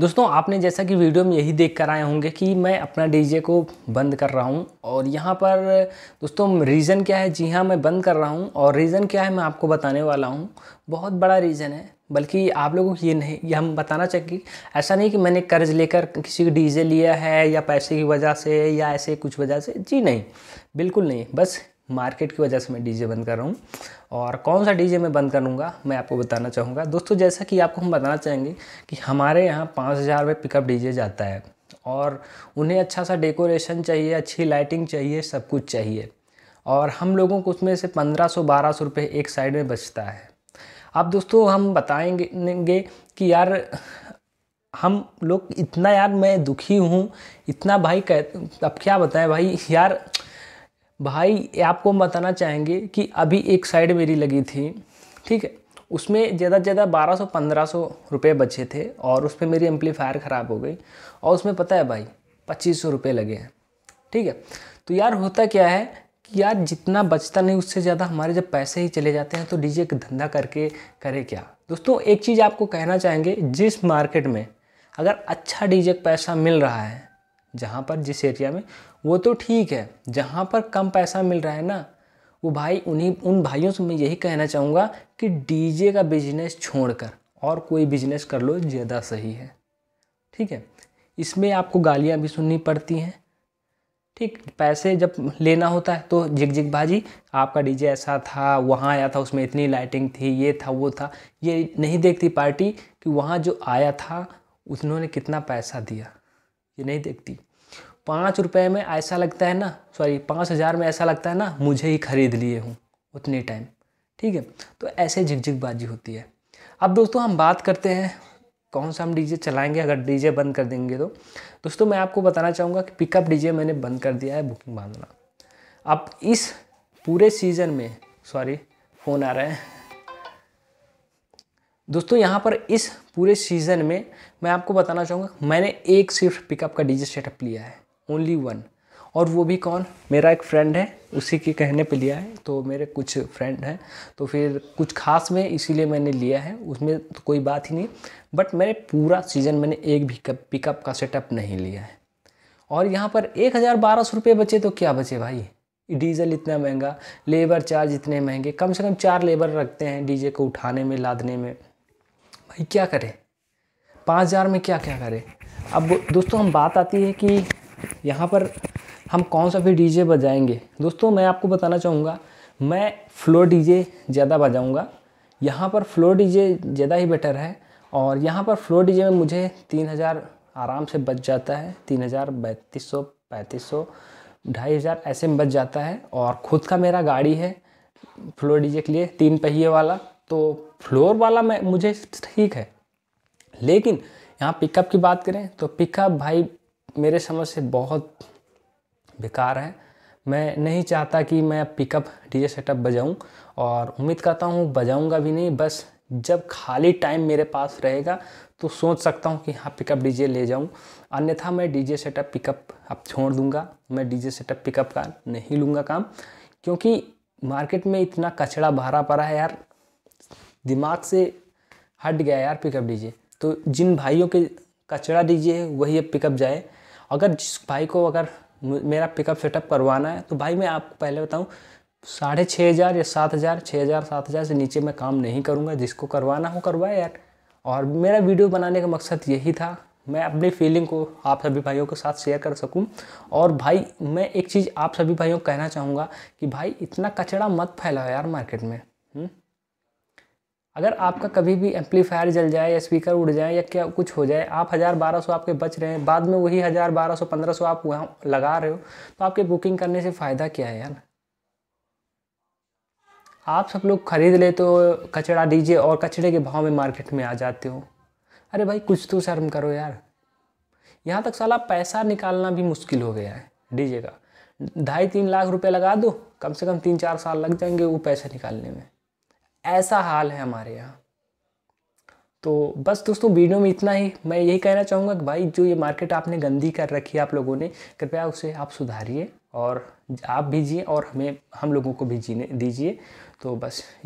दोस्तों आपने जैसा कि वीडियो में यही देख कर आए होंगे कि मैं अपना डीजे को बंद कर रहा हूँ और यहाँ पर दोस्तों रीज़न क्या है जी हाँ मैं बंद कर रहा हूँ और रीज़न क्या है मैं आपको बताने वाला हूँ बहुत बड़ा रीज़न है बल्कि आप लोगों को ये नहीं ये हम बताना चाहिए ऐसा नहीं कि मैंने कर्ज लेकर किसी को डीजे लिया है या पैसे की वजह से या ऐसे कुछ वजह से जी नहीं बिल्कुल नहीं बस मार्केट की वजह से मैं डीजे बंद कर रहा हूँ और कौन सा डीजे मैं बंद करूँगा मैं आपको बताना चाहूँगा दोस्तों जैसा कि आपको हम बताना चाहेंगे कि हमारे यहाँ पाँच हज़ार में पिकअप डीजे जाता है और उन्हें अच्छा सा डेकोरेशन चाहिए अच्छी लाइटिंग चाहिए सब कुछ चाहिए और हम लोगों को उसमें से पंद्रह सौ बारह सौ रुपये एक साइड में बचता है अब दोस्तों हम बताएंगे कि यार हम लोग इतना यार मैं दुखी हूँ इतना भाई कह अब क्या बताएं भाई यार भाई आपको हम बताना चाहेंगे कि अभी एक साइड मेरी लगी थी ठीक है उसमें ज़्यादा से ज़्यादा 1200-1500 रुपए बचे थे और उस पर मेरी एम्पलीफायर ख़राब हो गई और उसमें पता है भाई पच्चीस सौ रुपये लगे हैं ठीक है तो यार होता क्या है कि यार जितना बचता नहीं उससे ज़्यादा हमारे जब पैसे ही चले जाते हैं तो डीजे का धंधा करके करे क्या दोस्तों एक चीज़ आपको कहना चाहेंगे जिस मार्केट में अगर अच्छा डीजे पैसा मिल रहा है जहाँ पर जिस एरिया में वो तो ठीक है जहाँ पर कम पैसा मिल रहा है ना वो भाई उन्हीं उन भाइयों से मैं यही कहना चाहूँगा कि डीजे का बिजनेस छोड़कर और कोई बिजनेस कर लो ज़्यादा सही है ठीक है इसमें आपको गालियाँ भी सुननी पड़ती हैं ठीक पैसे जब लेना होता है तो जिग जिग भाजी आपका डीजे ऐसा था वहाँ आया था उसमें इतनी लाइटिंग थी ये था वो था ये नहीं देखती पार्टी कि वहाँ जो आया था उन्होंने कितना पैसा दिया ये नहीं देखती पाँच रुपये में ऐसा लगता है ना सॉरी पाँच हज़ार में ऐसा लगता है ना मुझे ही खरीद लिए हूँ उतने टाइम ठीक है तो ऐसे झिकझिकबाजी होती है अब दोस्तों हम बात करते हैं कौन सा हम डीजे चलाएंगे अगर डीजे बंद कर देंगे तो दोस्तों मैं आपको बताना चाहूँगा कि पिकअप डीजे मैंने बंद कर दिया है बुकिंग बांधना अब इस पूरे सीज़न में सॉरी फ़ोन आ रहा है दोस्तों यहाँ पर इस पूरे सीज़न में मैं आपको बताना चाहूँगा मैंने एक सिर्फ पिकअप का डीजे सेटअप लिया है ओनली वन और वो भी कौन मेरा एक फ्रेंड है उसी के कहने पे लिया है तो मेरे कुछ फ्रेंड हैं तो फिर कुछ खास में इसीलिए मैंने लिया है उसमें तो कोई बात ही नहीं बट मैंने पूरा सीज़न मैंने एक भी पिकअप का सेटअप नहीं लिया है और यहाँ पर एक हज़ार बारह सौ रुपये बचे तो क्या बचे भाई डीजल इतना महंगा लेबर चार्ज इतने महंगे कम से कम चार लेबर रखते हैं डीजे को उठाने में लादने में भाई क्या करें पाँच हज़ार में क्या क्या करें अब दोस्तों हम बात आती है कि यहाँ पर हम कौन सा भी डीजे बजाएंगे दोस्तों मैं आपको बताना चाहूँगा मैं फ्लोर डीजे ज़्यादा बजाऊँगा यहाँ पर फ्लोर डीजे ज़्यादा ही बेटर है और यहाँ पर फ्लोर डीजे में मुझे तीन हज़ार आराम से बच जाता है तीन हज़ार बैतीस सौ पैंतीस सौ ढाई हज़ार ऐसे में बच जाता है और ख़ुद का मेरा गाड़ी है फ्लोर डीजे के लिए तीन पहिए वाला तो फ्लोर वाला मैं मुझे ठीक है लेकिन यहाँ पिकअप की बात करें तो पिकअप भाई मेरे समझ से बहुत बेकार है मैं नहीं चाहता कि मैं पिकअप डीजे सेटअप बजाऊं और उम्मीद करता हूँ बजाऊंगा भी नहीं बस जब खाली टाइम मेरे पास रहेगा तो सोच सकता हूँ कि हाँ पिकअप डीजे ले जाऊँ अन्यथा मैं डीजे सेटअप पिकअप अब छोड़ दूँगा मैं डीजे सेटअप पिकअप का नहीं लूँगा काम क्योंकि मार्केट में इतना कचड़ा भरा पड़ा है यार दिमाग से हट गया यार पिकअप डीजे तो जिन भाइयों के कचरा डीजे है वही अब पिकअप जाए अगर जिस भाई को अगर मेरा पिकअप सेटअप करवाना है तो भाई मैं आपको पहले बताऊँ साढ़े छः हज़ार या सात हज़ार छः हज़ार सात हज़ार से नीचे मैं काम नहीं करूँगा जिसको करवाना हो करवाए यार और मेरा वीडियो बनाने का मकसद यही था मैं अपनी फीलिंग को आप सभी भाइयों के साथ शेयर कर सकूं और भाई मैं एक चीज़ आप सभी भाइयों को कहना चाहूँगा कि भाई इतना कचरा मत फैलाओ यार मार्केट में हुँ? हम्म? अगर आपका कभी भी एम्पलीफायर जल जाए या स्पीकर उड़ जाए या क्या कुछ हो जाए आप हज़ार बारह सौ आपके बच रहे हैं बाद में वही हज़ार बारह सौ पंद्रह सौ आप वहाँ लगा रहे हो तो आपके बुकिंग करने से फ़ायदा क्या है यार आप सब लोग खरीद ले तो कचड़ा दीजिए और कचड़े के भाव में मार्केट में आ जाते हो अरे भाई कुछ तो शर्म करो यार यहाँ तक साला पैसा निकालना भी मुश्किल हो गया है डीजे का ढाई तीन लाख रुपए लगा दो कम से कम तीन चार साल लग जाएंगे वो पैसे निकालने में ऐसा हाल है हमारे यहाँ तो बस दोस्तों वीडियो में इतना ही मैं यही कहना चाहूँगा कि भाई जो ये मार्केट आपने गंदी कर रखी है आप लोगों ने कृपया उसे आप सुधारिए और आप भी जिए और हमें हम लोगों को भी जीने दीजिए तो बस